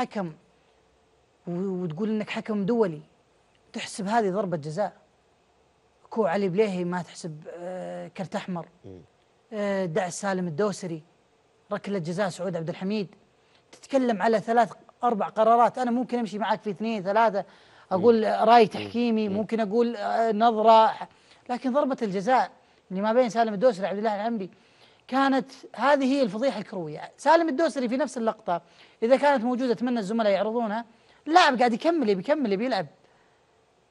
حكم وتقول انك حكم دولي تحسب هذه ضربه جزاء كو علي بليهي ما تحسب آه، كرت احمر آه، دع سالم الدوسري ركله جزاء سعود عبد الحميد تتكلم على ثلاث اربع قرارات انا ممكن امشي معك في اثنين ثلاثه اقول راي تحكيمي ممكن اقول آه، نظره لكن ضربه الجزاء اللي ما بين سالم الدوسري وعبد الله العمري كانت هذه هي الفضيحة الكروية سالم الدوسري في نفس اللقطة إذا كانت موجودة أتمنى الزملاء يعرضونها اللاعب قاعد يكمل يكمل يلعب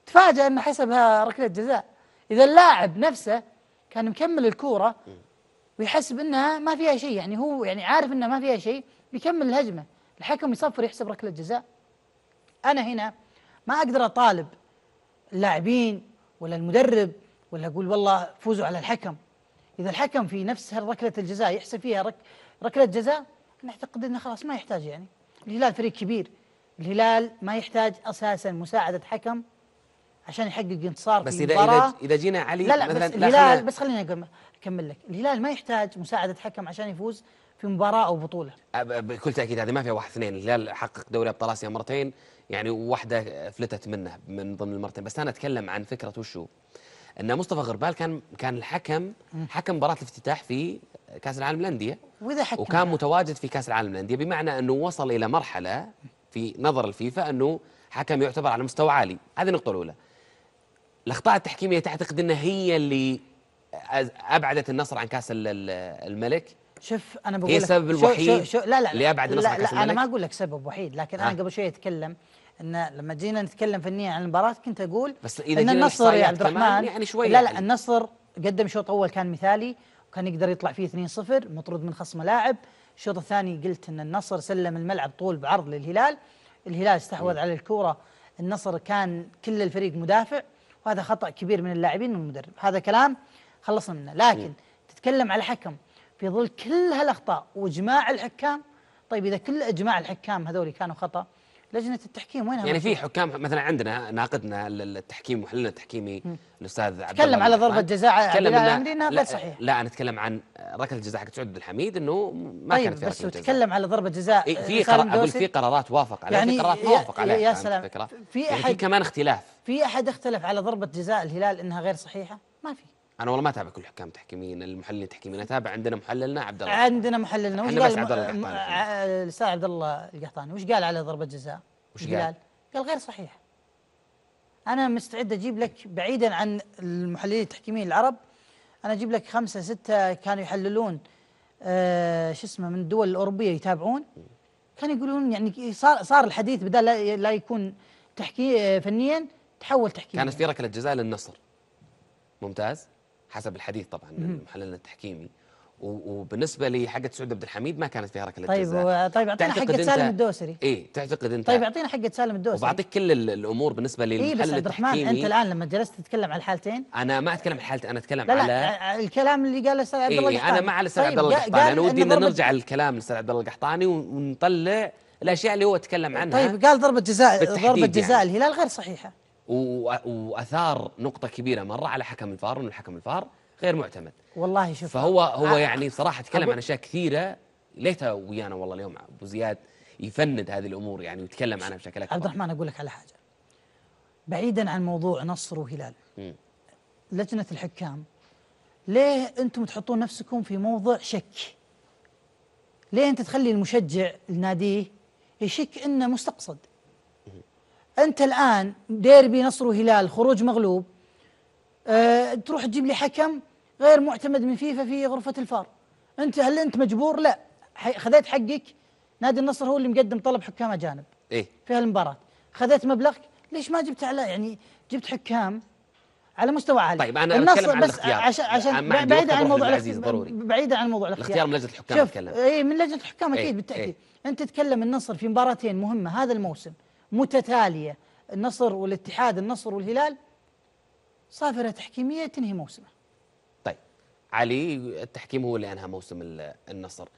تفاجأ أن حسبها ركلة جزاء إذا اللاعب نفسه كان مكمل الكورة ويحسب أنها ما فيها شيء يعني هو يعني عارف أنها ما فيها شيء بيكمل الهجمة الحكم يصفر يحسب ركلة جزاء أنا هنا ما أقدر أطالب اللاعبين ولا المدرب ولا أقول والله فوزوا على الحكم إذا الحكم في نفس ركلة الجزاء يحسب فيها رك ركلة جزاء نعتقد أنه خلاص ما يحتاج يعني الهلال فريق كبير الهلال ما يحتاج أساسا مساعدة حكم عشان يحقق انتصار بس في إذا بس إذا جينا علي لا لا مثلا بس الهلال بس خليني أكمل لك الهلال ما يحتاج مساعدة حكم عشان يفوز في مباراة أو بطولة بكل تأكيد هذه ما فيها واحد اثنين الهلال حقق دوري أبطال آسيا مرتين يعني واحدة فلتت منه من ضمن المرتين بس أنا أتكلم عن فكرة وشو ان مصطفى غربال كان كان الحكم حكم مباراه الافتتاح في كاس العالم للانديه واذا حكم وكان متواجد في كاس العالم للانديه بمعنى انه وصل الى مرحله في نظر الفيفا انه حكم يعتبر على مستوى عالي هذه النقطه الاولى الاخطاء التحكيميه تعتقد انها هي اللي ابعدت النصر عن كاس الملك شوف انا إيه بقول هي السبب الوحيد شو شو لا لا اللي لا, لا انا ما اقول لك سبب وحيد لكن انا آه. قبل شوي اتكلم ان لما جينا نتكلم فنيا عن المباراه كنت اقول بس اذا ان النصر يا عبد الرحمن يعني شوي لا لا النصر قدم شوط اول كان مثالي وكان يقدر يطلع فيه 2-0 مطرود من خصم لاعب الشوط الثاني قلت ان النصر سلم الملعب طول بعرض للهلال الهلال استحوذ على الكوره النصر كان كل الفريق مدافع وهذا خطا كبير من اللاعبين والمدرب هذا كلام خلصنا منه لكن م. تتكلم على حكم في ظل كل هالاخطاء واجماع الحكام طيب اذا كل اجماع الحكام هذول كانوا خطا لجنه التحكيم وينها يعني في حكام مثلا عندنا ناقدنا التحكيم محللنا التحكيمي الاستاذ عبد تكلم على ضربه جزاء تكلم انها غير صحيح لا انا اتكلم عن ركله الجزاء حق سعود عبد الحميد انه ما طيب كانت في بس تكلم على ضربه جزاء في قرار اقول في قرارات وافق يعني عليها يعني في قرارات ما وافق عليها يا سلام في احد يعني في كمان اختلاف في احد اختلف على ضربه جزاء الهلال انها غير صحيحه؟ ما في انا والله ما اتابع كل حكام تحكيمين المحللين التحكيميين اتابع عندنا محللنا عبد الله عندنا محللنا وش قال عبد الله الاستاذ عبد الله القحطاني وش قال على ضربه جزاء؟ وش قال؟ قال غير صحيح انا مستعد اجيب لك بعيدا عن المحللين التحكيميين العرب انا اجيب لك خمسه سته كانوا يحللون آه شو اسمه من الدول الاوروبيه يتابعون كانوا يقولون يعني صار صار الحديث بدل لا يكون تحكي آه، فنيا تحول تحكيم كانت في ركله جزاء للنصر ممتاز حسب الحديث طبعا من يعني محللنا التحكيمي وبالنسبه لحقه سعود عبد الحميد ما كانت فيها ركله طيب جزاء طيب اعطينا حقه سالم الدوسري اي تعتقد انت طيب اعطينا حقه سالم الدوسري وبعطيك كل الامور بالنسبه إيه، للمحلل إيه اي بس عبد الرحمن انت الان لما جلست تتكلم عن الحالتين انا ما اتكلم عن الحالتين انا اتكلم لا لا على آه، آه، الكلام اللي قاله الاستاذ إيه، طيب، عبد الله القحطاني انا مع الاستاذ طيب عبد الله القحطاني انا ودي ان نرجع للكلام الاستاذ عبد الله القحطاني ونطلع الاشياء اللي هو تكلم عنها طيب قال ضربه جزاء ضربه يعني. جزاء الهلال غير صحيحه واثار نقطه كبيره مره على حكم الفار انه الحكم الفار غير معتمد والله شوف فهو هو يعني صراحه تكلم عن اشياء كثيره ليته ويانا والله اليوم ابو زياد يفند هذه الامور يعني ويتكلم عنها بشكل اكبر عبد الرحمن اقول لك على حاجه بعيدا عن موضوع نصر وهلال لجنه الحكام ليه انتم تحطون نفسكم في موضع شك؟ ليه انت تخلي المشجع لناديه يشك انه مستقصد؟ انت الان ديربي نصر وهلال خروج مغلوب أه تروح تجيب لي حكم غير معتمد من فيفا في غرفه الفار انت هل انت مجبور لا خذيت حقك نادي النصر هو اللي مقدم طلب حكام اجانب ايه في هالمباراه خذيت مبلغك ليش ما جبت على يعني جبت حكام على مستوى عالي طيب انا اتكلم عن الاختيار عشان عشان بعيدا عن موضوع الاختيار ضروري بعيدا عن موضوع الاختيار الاختيار من لجنه الحكام اتكلم اي من لجنه الحكام إيه، اكيد بالتاكيد ايه؟ انت تتكلم النصر في مباراتين مهمه هذا الموسم متتالية النصر والاتحاد النصر والهلال صافرة تحكيمية تنهي موسمه طيب علي التحكيم هو اللي أنهى موسم النصر